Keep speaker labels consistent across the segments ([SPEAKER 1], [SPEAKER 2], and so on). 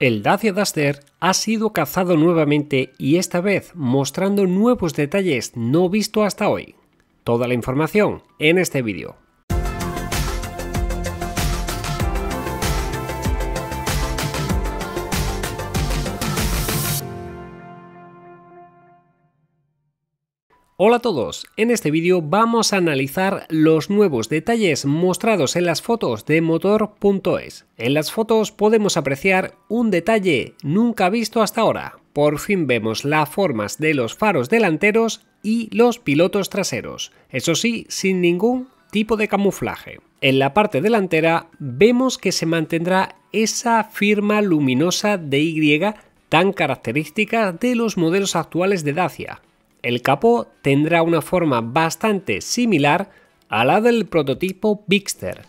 [SPEAKER 1] El Dacia Duster ha sido cazado nuevamente y esta vez mostrando nuevos detalles no visto hasta hoy. Toda la información en este vídeo. Hola a todos, en este vídeo vamos a analizar los nuevos detalles mostrados en las fotos de motor.es. En las fotos podemos apreciar un detalle nunca visto hasta ahora. Por fin vemos las formas de los faros delanteros y los pilotos traseros, eso sí, sin ningún tipo de camuflaje. En la parte delantera vemos que se mantendrá esa firma luminosa de Y tan característica de los modelos actuales de Dacia, el capó tendrá una forma bastante similar a la del prototipo Bigster,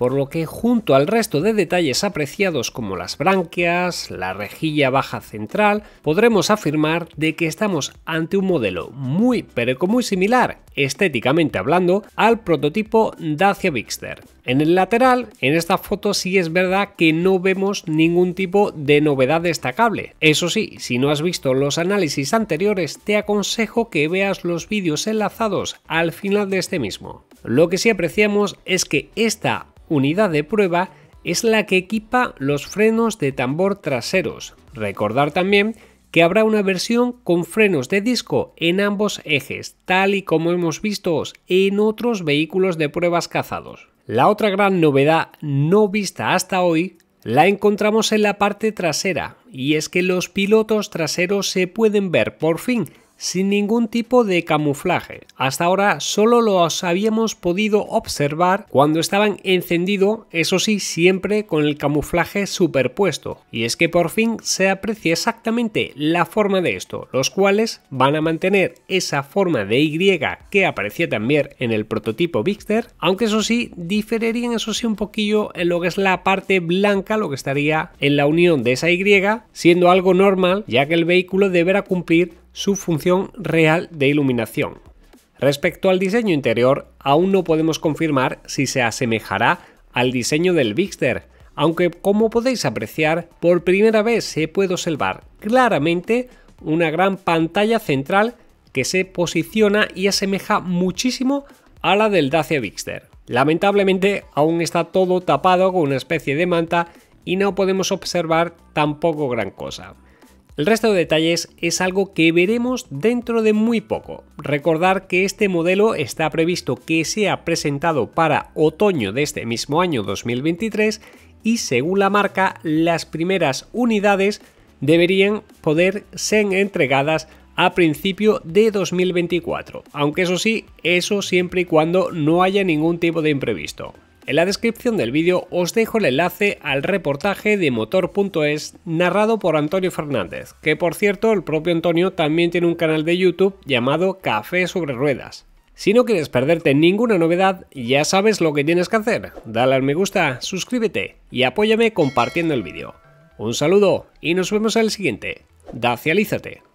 [SPEAKER 1] por lo que junto al resto de detalles apreciados como las branquias, la rejilla baja central, podremos afirmar de que estamos ante un modelo muy pero muy similar, estéticamente hablando, al prototipo Dacia Bixter. En el lateral, en esta foto sí es verdad que no vemos ningún tipo de novedad destacable. Eso sí, si no has visto los análisis anteriores, te aconsejo que veas los vídeos enlazados al final de este mismo. Lo que sí apreciamos es que esta unidad de prueba es la que equipa los frenos de tambor traseros. Recordar también que habrá una versión con frenos de disco en ambos ejes, tal y como hemos visto en otros vehículos de pruebas cazados. La otra gran novedad no vista hasta hoy la encontramos en la parte trasera, y es que los pilotos traseros se pueden ver por fin sin ningún tipo de camuflaje. Hasta ahora solo los habíamos podido observar cuando estaban encendidos, eso sí, siempre con el camuflaje superpuesto. Y es que por fin se aprecia exactamente la forma de esto, los cuales van a mantener esa forma de Y que aparecía también en el prototipo Bixter, aunque eso sí, diferirían eso sí un poquillo en lo que es la parte blanca, lo que estaría en la unión de esa Y, siendo algo normal, ya que el vehículo deberá cumplir su función real de iluminación. Respecto al diseño interior, aún no podemos confirmar si se asemejará al diseño del Bigster, aunque como podéis apreciar, por primera vez se puede observar claramente una gran pantalla central que se posiciona y asemeja muchísimo a la del Dacia Bigster. Lamentablemente aún está todo tapado con una especie de manta y no podemos observar tampoco gran cosa. El resto de detalles es algo que veremos dentro de muy poco. Recordar que este modelo está previsto que sea presentado para otoño de este mismo año 2023 y según la marca las primeras unidades deberían poder ser entregadas a principio de 2024, aunque eso sí, eso siempre y cuando no haya ningún tipo de imprevisto. En la descripción del vídeo os dejo el enlace al reportaje de motor.es narrado por Antonio Fernández, que por cierto el propio Antonio también tiene un canal de YouTube llamado Café sobre Ruedas. Si no quieres perderte ninguna novedad, ya sabes lo que tienes que hacer. Dale al me gusta, suscríbete y apóyame compartiendo el vídeo. Un saludo y nos vemos en el siguiente. Dacialízate.